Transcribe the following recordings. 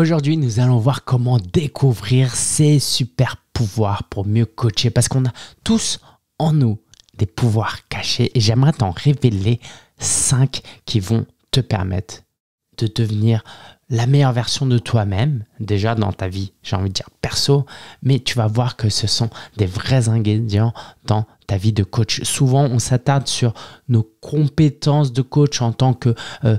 Aujourd'hui, nous allons voir comment découvrir ces super pouvoirs pour mieux coacher parce qu'on a tous en nous des pouvoirs cachés et j'aimerais t'en révéler 5 qui vont te permettre de devenir la meilleure version de toi-même, déjà dans ta vie, j'ai envie de dire perso, mais tu vas voir que ce sont des vrais ingrédients dans ta vie de coach. Souvent, on s'attarde sur nos compétences de coach en tant que euh,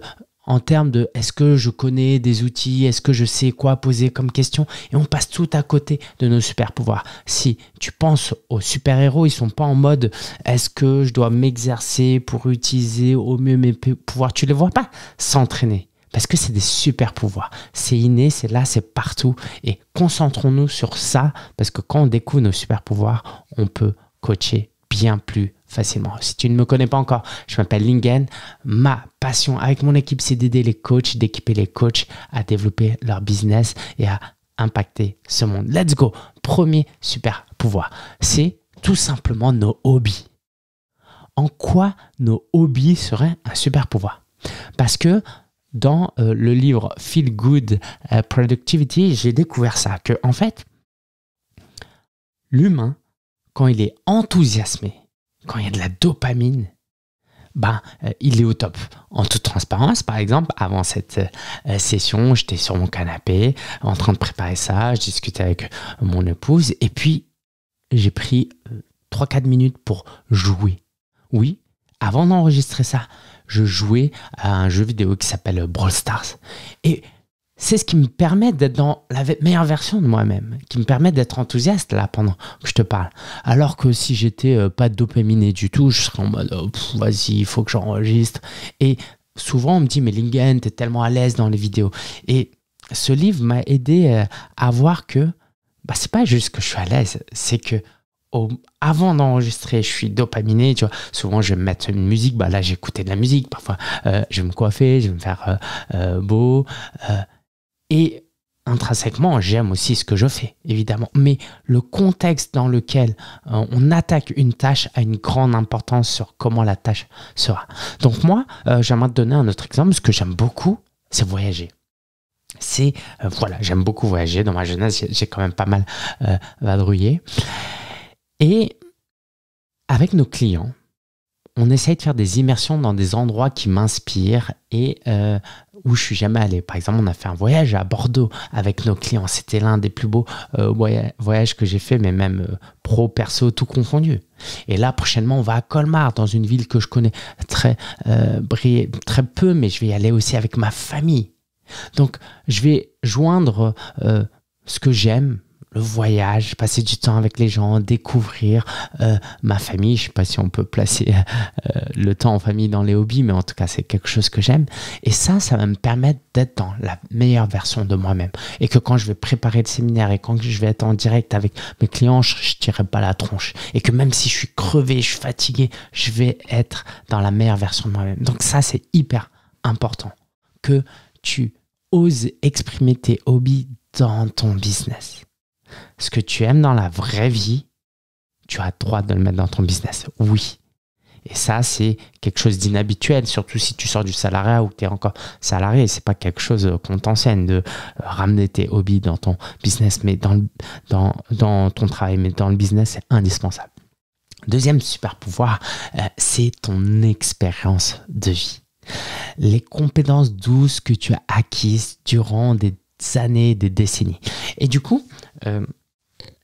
en termes de est-ce que je connais des outils, est-ce que je sais quoi poser comme question, et on passe tout à côté de nos super pouvoirs. Si tu penses aux super héros, ils sont pas en mode est-ce que je dois m'exercer pour utiliser au mieux mes pouvoirs, tu les vois pas s'entraîner parce que c'est des super pouvoirs. C'est inné, c'est là, c'est partout. Et concentrons-nous sur ça, parce que quand on découvre nos super pouvoirs, on peut coacher bien plus facilement. Si tu ne me connais pas encore, je m'appelle Lingen. Ma passion avec mon équipe, c'est d'aider les coachs, d'équiper les coachs à développer leur business et à impacter ce monde. Let's go. Premier super pouvoir, c'est tout simplement nos hobbies. En quoi nos hobbies seraient un super pouvoir Parce que dans euh, le livre Feel Good euh, Productivity, j'ai découvert ça, que en fait, l'humain, quand il est enthousiasmé, quand il y a de la dopamine, ben, euh, il est au top. En toute transparence, par exemple, avant cette euh, session, j'étais sur mon canapé en train de préparer ça, je discutais avec mon épouse et puis j'ai pris 3-4 euh, minutes pour jouer. Oui, avant d'enregistrer ça, je jouais à un jeu vidéo qui s'appelle Brawl Stars. Et c'est ce qui me permet d'être dans la meilleure version de moi-même, qui me permet d'être enthousiaste là pendant que je te parle. Alors que si j'étais n'étais euh, pas dopaminé du tout, je serais en mode oh, vas-y, il faut que j'enregistre. Et souvent on me dit mais Lingen, t'es tellement à l'aise dans les vidéos. Et ce livre m'a aidé euh, à voir que bah, c'est pas juste que je suis à l'aise, c'est que avant d'enregistrer, je suis dopaminé, tu vois. Souvent, je vais me mettre une musique. Bah là, j'écoutais de la musique. Parfois, euh, je vais me coiffer, je vais me faire beau. Et intrinsèquement, j'aime aussi ce que je fais, évidemment. Mais le contexte dans lequel euh, on attaque une tâche a une grande importance sur comment la tâche sera. Donc moi, euh, j'aimerais te donner un autre exemple. Ce que j'aime beaucoup, c'est voyager. C'est, euh, voilà, j'aime beaucoup voyager. Dans ma jeunesse, j'ai quand même pas mal vadrouillé. Et avec nos clients, on essaye de faire des immersions dans des endroits qui m'inspirent et euh, où je suis jamais allé. Par exemple, on a fait un voyage à Bordeaux avec nos clients. C'était l'un des plus beaux euh, voyages que j'ai fait, mais même euh, pro, perso, tout confondu. Et là, prochainement, on va à Colmar, dans une ville que je connais très, très peu, mais je vais y aller aussi avec ma famille. Donc, je vais joindre ce que j'aime, le voyage, passer du temps avec les gens, découvrir euh, ma famille. Je sais pas si on peut placer euh, euh, le temps en famille dans les hobbies, mais en tout cas, c'est quelque chose que j'aime. Et ça, ça va me permettre d'être dans la meilleure version de moi-même. Et que quand je vais préparer le séminaire et quand je vais être en direct avec mes clients, je, ne tirerai pas la tronche. Et que même si je suis crevé, je suis fatigué, je vais être dans la meilleure version de moi-même. Donc ça, c'est hyper important que tu oses exprimer tes hobbies dans ton business ce que tu aimes dans la vraie vie, tu as droit de le mettre dans ton business. Oui. Et ça, c'est quelque chose d'inhabituel, surtout si tu sors du salariat ou que tu es encore salarié. C'est pas quelque chose euh, qu'on t'enseigne de euh, ramener tes hobbies dans ton business, mais dans, ton travail, mais dans le business, c'est indispensable. Deuxième super pouvoir, euh, c'est ton expérience de vie. Les compétences douces que tu as acquises durant des années, des décennies. Et du coup, euh,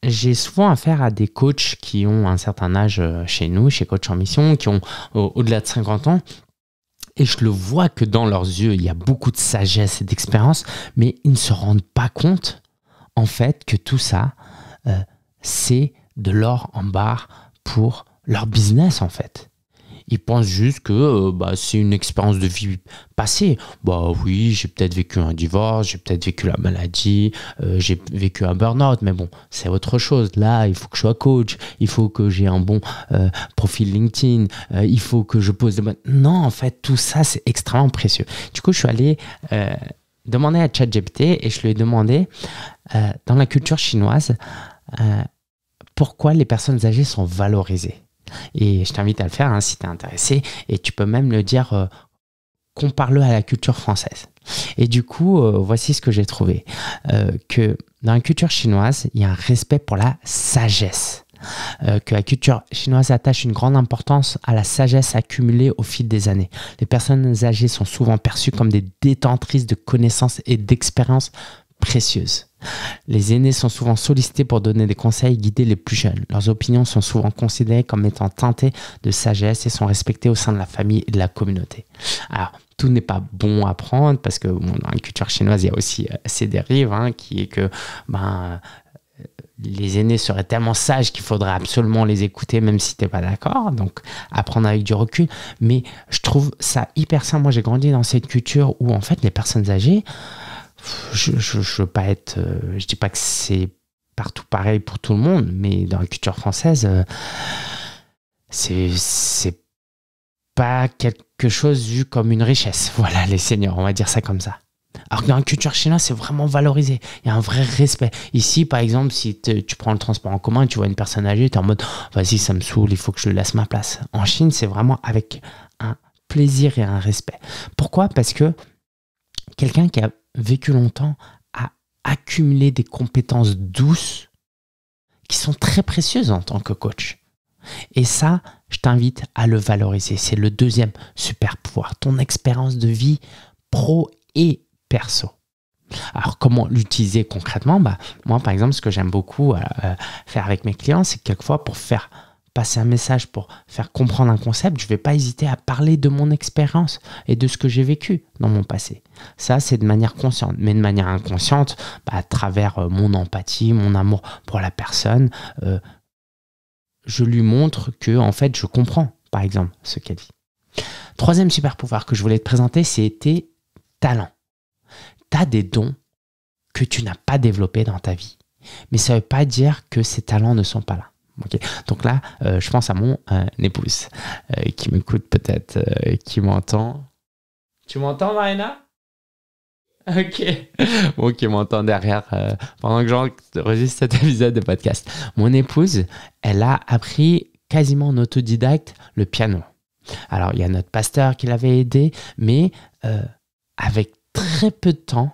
j'ai souvent affaire à des coachs qui ont un certain âge euh, chez nous, chez Coach en Mission, qui ont au-delà de 50 ans. Et je le vois que dans leurs yeux, il y a beaucoup de sagesse et d'expérience, mais ils ne se rendent pas compte, en fait, que tout ça, euh, c'est de l'or en barre pour leur business, en fait. Ils pensent juste que euh, bah, c'est une expérience de vie passée. Bah oui, j'ai peut-être vécu un divorce, j'ai peut-être vécu la maladie, euh, j'ai vécu un burn-out, mais bon, c'est autre chose. Là, il faut que je sois coach, il faut que j'ai un bon euh, profil LinkedIn, il faut que je pose des bonnes... Non, en fait, tout ça, c'est extrêmement précieux. Du coup, je suis allé demander à ChatGPT et je lui ai demandé, dans la culture chinoise, pourquoi les personnes âgées sont valorisées. Et je t'invite à le faire hein, si tu es intéressé. Et tu peux même le dire, euh, qu'on compare-le à la culture française. Et du coup, euh, voici ce que j'ai trouvé. Euh, que dans la culture chinoise, il y a un respect pour la sagesse. que la culture chinoise attache une grande importance à la sagesse accumulée au fil des années. Les personnes âgées sont souvent perçues comme des détentrices de connaissances et d'expériences précieuses. Les aînés sont souvent sollicités pour donner des conseils et guider les plus jeunes. Leurs opinions sont souvent considérées comme étant teintées de sagesse et sont respectées au sein de la famille et de la communauté. Alors, tout n'est pas bon à prendre parce que dans la culture chinoise, il y a aussi euh, ces dérives hein, qui est que ben, euh, les aînés seraient tellement sages qu'il faudrait absolument les écouter même si t'es pas d'accord. Donc, apprendre avec du recul. Mais je trouve ça hyper sain. Moi, j'ai grandi dans cette culture où en fait, les personnes âgées, je veux pas être. Euh, je dis pas que c'est partout pareil pour tout le monde, mais dans la culture française, euh, c'est pas quelque chose vu comme une richesse. Voilà, les seniors, on va dire ça comme ça. Alors que dans la culture chinoise, c'est vraiment valorisé. Il y a un vrai respect. Ici, par exemple, si tu prends le transport en commun et tu vois une personne âgée, tu es en mode vas-y, ça me saoule, il faut que je le laisse ma place. En Chine, c'est vraiment avec un plaisir et un respect. Pourquoi Parce que quelqu'un qui a vécu longtemps à accumuler des compétences douces qui sont très précieuses en tant que coach. Et ça, je t'invite à le valoriser. C'est le deuxième super pouvoir, ton expérience de vie pro et perso. Alors comment l'utiliser concrètement bah, Moi par exemple, ce que j'aime beaucoup euh, euh, faire avec mes clients, c'est quelquefois pour faire passer un message, pour faire comprendre un concept, je ne vais pas hésiter à parler de mon expérience et de ce que j'ai vécu dans mon passé. Ça, c'est de manière consciente. Mais de manière inconsciente, bah, à travers euh, mon empathie, mon amour pour la personne, euh, je lui montre que, en fait, je comprends, par exemple, ce qu'elle dit. Troisième super pouvoir que je voulais te présenter, c'était talent. Tu as des dons que tu n'as pas développés dans ta vie. Mais ça ne veut pas dire que ces talents ne sont pas là. Donc là, euh, je pense à mon euh, épouse euh, qui m'écoute peut-être, qui m'entend. Tu m'entends, Marina Ok. Bon, qui m'entend derrière pendant que j'enregistre cet épisode de podcast. Mon épouse, elle a appris quasiment en autodidacte le piano. Alors, il y a notre pasteur qui l'avait aidé, mais avec très peu de temps,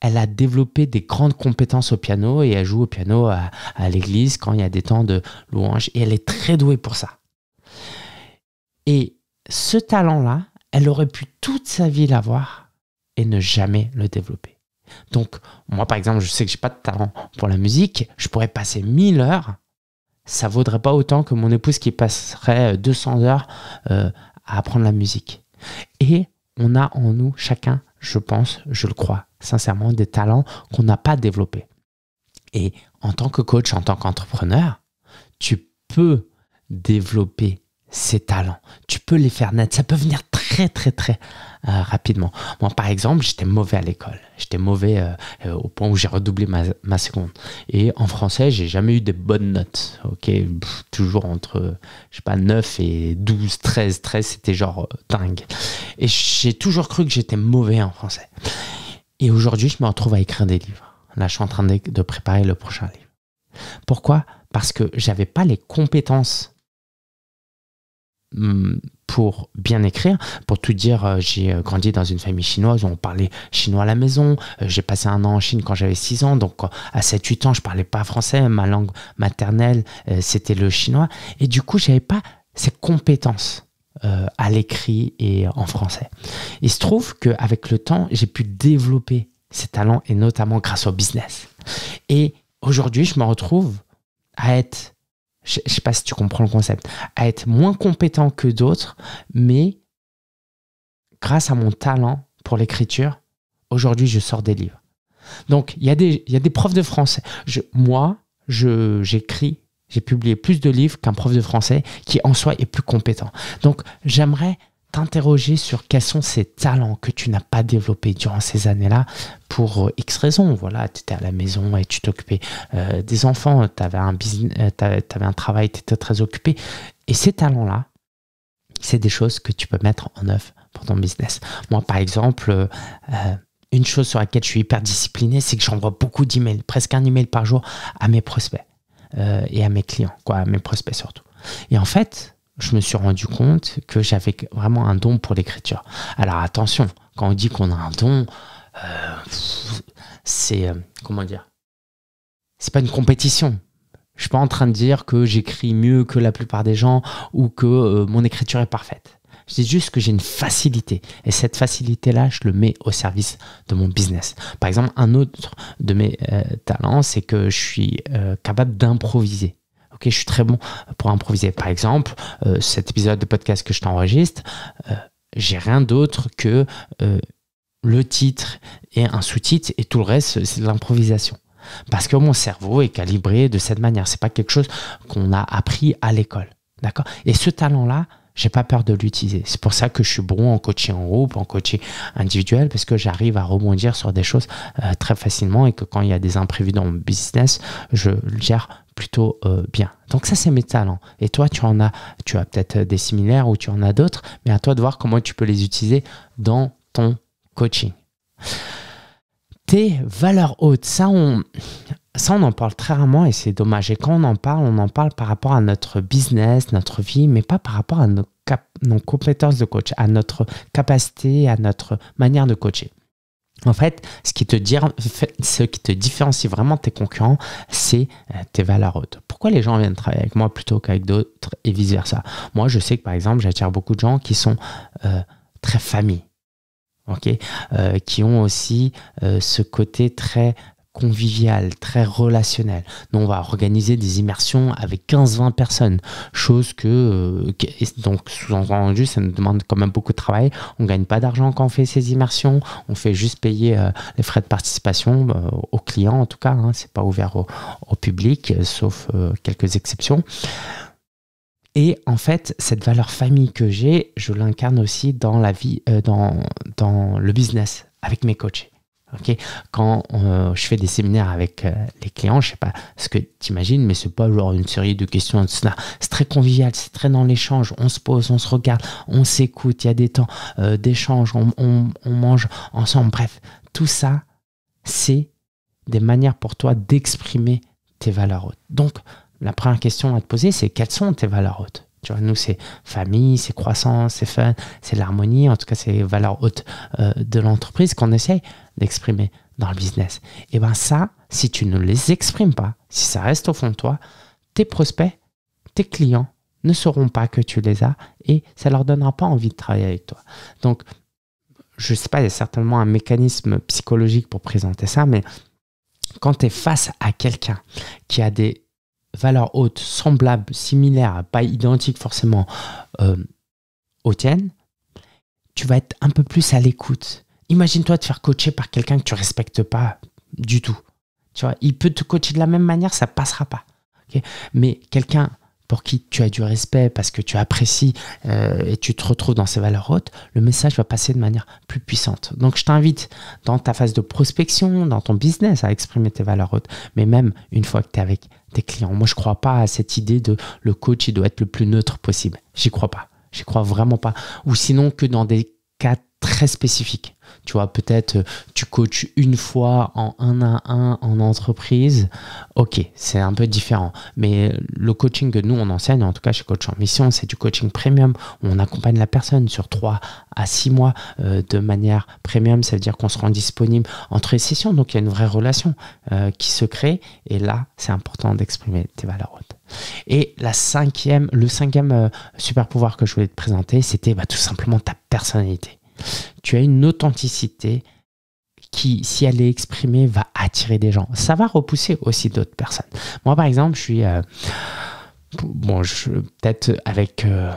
elle a développé des grandes compétences au piano et elle joue au piano à, l'église quand il y a des temps de louange et elle est très douée pour ça. Et ce talent-là, elle aurait pu toute sa vie l'avoir et ne jamais le développer. Donc, moi par exemple, je sais que j'ai pas de talent pour la musique, je pourrais passer 1000 heures, ça vaudrait pas autant que mon épouse qui passerait 200 euh, heures euh, à apprendre la musique. Et on a en nous chacun je pense, je le crois sincèrement, des talents qu'on n'a pas développés. Et en tant que coach, en tant qu'entrepreneur, tu peux développer ces talents. Tu peux les faire naître. Ça peut venir très, très, très euh, rapidement. Moi, par exemple, j'étais mauvais à l'école. J'étais mauvais euh, euh, au point où j'ai redoublé ma, seconde. Et en français, j'ai jamais eu des bonnes notes. Ok, toujours entre, je sais pas, 9 et 12, 13. 13, c'était genre dingue. Et j'ai toujours cru que j'étais mauvais en français. Et aujourd'hui, je me retrouve à écrire des livres. Là, je suis en train de, de préparer le prochain livre. Pourquoi Parce que j'avais pas les compétences hmm, pour bien écrire. Pour tout dire, euh, j'ai euh, grandi dans une famille chinoise où on parlait chinois à la maison. Euh, j'ai passé un an en Chine quand j'avais 6 ans, donc à 7-8 ans, je parlais pas français. Ma langue maternelle, c'était le chinois. Et du coup, j'avais pas ces compétences. à l'écrit et en français. Il se trouve qu'avec le temps, j'ai pu développer ces talents et notamment grâce au business. Et aujourd'hui, je me retrouve à être je ne sais pas si tu comprends le concept, à être moins compétent que d'autres, mais grâce à mon talent pour l'écriture, aujourd'hui, je sors des livres. Donc, il y, a des, y profs de français. moi, j'écris, j'ai publié plus de livres qu'un prof de français qui en soi est plus compétent. Donc, j'aimerais interroger sur quels sont ces talents que tu n'as pas développés durant ces années-là pour euh, X raisons. Voilà, tu étais à la maison et tu t'occupais euh, des enfants, tu avais, un euh, un travail, tu étais très occupé. Et ces talents-là, c'est des choses que tu peux mettre en œuvre pour ton business. Moi, par exemple, une chose sur laquelle je suis hyper discipliné, c'est que j'envoie beaucoup d'emails, presque un email par jour à mes prospects et à mes clients, quoi, à mes prospects surtout. Et en fait, je me suis rendu compte que j'avais vraiment un don pour l'écriture. Alors attention, quand on dit qu'on a un don, euh, c'est euh, comment dire C'est pas une compétition. Je suis pas en train de dire que j'écris mieux que la plupart des gens ou que euh, mon écriture est parfaite. Je dis juste que j'ai une facilité et cette facilité-là, je le mets au service de mon business. Par exemple, un autre de mes talents, c'est que je suis capable d'improviser ok, je suis très bon pour improviser. Par exemple, euh, cet épisode de podcast que je t'enregistre, euh, j'ai rien d'autre que euh, le titre et un sous-titre et tout le reste, c'est de l'improvisation. Parce que mon cerveau est calibré de cette manière. C'est pas quelque chose qu'on a appris à l'école. D'accord Et ce talent-là, j'ai pas peur de l'utiliser. C'est pour ça que je suis bon en coaching en groupe, en coaching individuel, parce que j'arrive à rebondir sur des choses très facilement et que quand il y a des imprévus dans mon business, je le gère plutôt euh, bien. Donc ça, c'est mes talents. Et toi, tu en as, tu as peut-être euh, des similaires ou tu en as d'autres, mais à toi de voir comment tu peux les utiliser dans ton coaching. Tes valeurs hautes, ça on, en parle très rarement et c'est dommage. Et quand on en parle, on en parle par rapport à notre business, notre vie, mais pas par rapport à nos, nos compétences de coach, à notre capacité, à notre manière de coacher. En fait, ce qui te, différencie vraiment de tes concurrents, c'est euh, tes valeurs hautes. Pourquoi les gens viennent travailler avec moi plutôt qu'avec d'autres et vice-versa Moi, je sais que par exemple, j'attire beaucoup de gens qui sont euh, très familles, euh, qui ont aussi ce côté très convivial, très relationnel. Donc on va organiser des immersions avec 15-20 personnes, chose que, euh, donc sous-entendu, ça nous demande quand même beaucoup de travail. On ne gagne pas d'argent quand on fait ces immersions, on fait juste payer euh, les frais de participation euh, aux clients en tout cas, hein. c'est pas ouvert au, au public, sauf quelques exceptions. Et en fait, cette valeur famille que j'ai, je l'incarne aussi dans la vie, dans, dans le business avec mes coachs. Quand euh, je fais des séminaires avec euh, les clients, je sais pas ce que tu imagines, mais ce n'est pas genre une série de questions C'est très convivial, c'est très dans l'échange. On se pose, on se regarde, on s'écoute. Il y a des temps euh, d'échange, on, on, mange ensemble. Bref, tout ça, c'est des manières pour toi d'exprimer tes valeurs hautes. Donc, la première question à te poser, c'est quelles sont tes valeurs hautes tu vois, nous, c'est famille, c'est croissance, c'est fun, c'est l'harmonie, en tout cas, c'est les valeurs hautes euh, de l'entreprise qu'on essaye d'exprimer dans le business. Et bien ça, si tu ne les exprimes pas, si ça reste au fond de toi, tes prospects, tes clients ne sauront pas que tu les as et ça leur donnera pas envie de travailler avec toi. Donc, je sais pas, il y a certainement un mécanisme psychologique pour présenter ça, mais quand tu es face à quelqu'un qui a des valeurs hautes semblables, similaires, pas identiques forcément euh, aux tiennes, tu vas être un peu plus à l'écoute. Imagine-toi te faire coacher par quelqu'un que tu respectes pas du tout. Tu vois, il peut te coacher de la même manière, ça passera pas. Mais quelqu'un pour qui tu as du respect parce que tu apprécies euh, et tu te retrouves dans ses valeurs hautes, le message va passer de manière plus puissante. Donc je t'invite dans ta phase de prospection, dans ton business à exprimer tes valeurs hautes, mais même une fois que tu es avec des clients. Moi, je crois pas à cette idée de le coach, il doit être le plus neutre possible. J'y crois pas. J'y crois vraiment pas. Ou sinon que dans des cas très spécifiques. Tu vois, peut-être euh, tu coaches une fois en un à un en entreprise. Ok, c'est un peu différent. Mais le coaching que nous, on enseigne, en tout cas chez Coach en Mission, c'est du coaching premium. on accompagne la personne sur 3 à 6 mois euh, de manière premium. cest à dire qu'on se rend disponible entre les sessions. Donc, il y a une vraie relation euh, qui se crée. Et là, c'est important d'exprimer tes valeurs hautes. Et la cinquième, le cinquième super pouvoir que je voulais te présenter, c'était bah, tout simplement ta personnalité tu as une authenticité qui, si elle est exprimée, va attirer des gens. Ça va repousser aussi d'autres personnes. Moi, par exemple, je suis... Euh, bon, peut-être avec... Euh,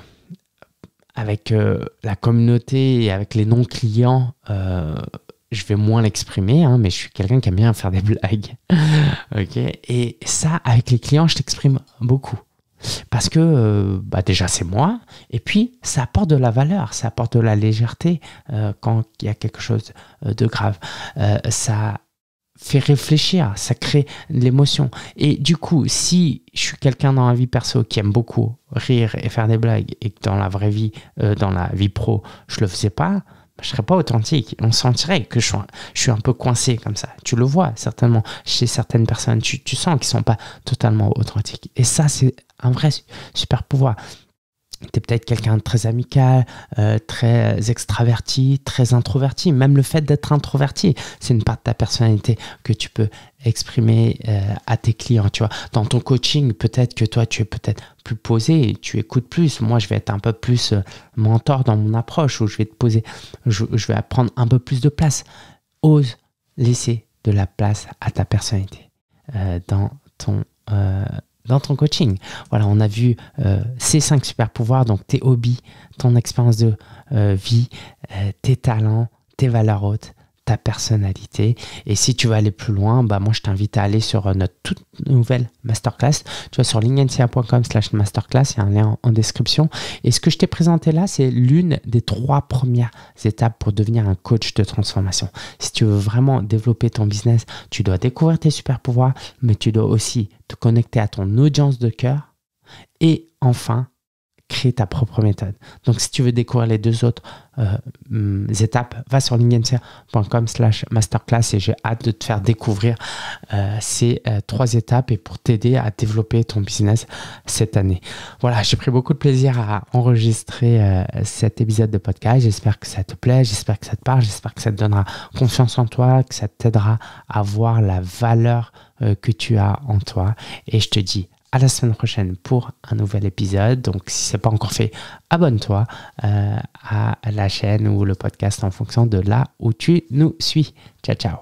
avec euh, la communauté et avec les non-clients, je vais moins l'exprimer, hein, mais je suis quelqu'un qui aime bien faire des blagues. Et ça, avec les clients, je t'exprime beaucoup. Parce que euh, bah déjà c'est moi, et puis ça apporte de la valeur, ça apporte de la légèreté euh, quand il y a quelque chose euh, de grave. ça fait réfléchir, ça crée l'émotion. Et du coup, si je suis quelqu'un dans la vie perso qui aime beaucoup rire et faire des blagues, et que dans la vraie vie, dans la vie pro, je le faisais pas, je serais pas authentique. On sentirait que je suis, un, peu coincé comme ça. Tu le vois certainement chez certaines personnes. Tu, tu sens qu'ils sont pas totalement authentiques. Et ça, c'est un vrai super pouvoir tu es peut-être quelqu'un de très amical, euh, très extraverti, très introverti. Même le fait d'être introverti, c'est une part de ta personnalité que tu peux exprimer euh, à tes clients. Tu vois, dans ton coaching, peut-être que toi, tu es peut-être plus posé, tu écoutes plus. Moi, je vais être un peu plus euh, mentor dans mon approche où je vais te poser, je, vais apprendre un peu plus de place. Ose laisser de la place à ta personnalité dans ton dans ton coaching. Voilà, on a vu euh, ces cinq super pouvoirs, donc tes hobbies, ton expérience de euh, vie, euh, tes talents, tes valeurs hautes, personnalité. Et si tu veux aller plus loin, bah moi je t'invite à aller sur euh, notre toute nouvelle masterclass. Tu vois sur slash masterclass, il y a un lien en description. Et ce que je t'ai présenté là, c'est l'une des trois premières étapes pour devenir un coach de transformation. Si tu veux vraiment développer ton business, tu dois découvrir tes super pouvoirs, mais tu dois aussi te connecter à ton audience de cœur. Et enfin, crée ta propre méthode. Donc, si tu veux découvrir les deux autres euh, mm, étapes, va sur lingamcia.com slash masterclass et j'ai hâte de te faire découvrir euh, ces euh, trois étapes et pour t'aider à développer ton business cette année. Voilà, j'ai pris beaucoup de plaisir à enregistrer cet épisode de podcast. J'espère que ça te plaît, j'espère que ça te parle, j'espère que ça te donnera confiance en toi, que ça t'aidera à voir la valeur que tu as en toi. Et je te dis à la semaine prochaine pour un nouvel épisode. Donc, si ce n'est pas encore fait, abonne-toi euh, à la chaîne ou le podcast en fonction de là où tu nous suis. Ciao, ciao.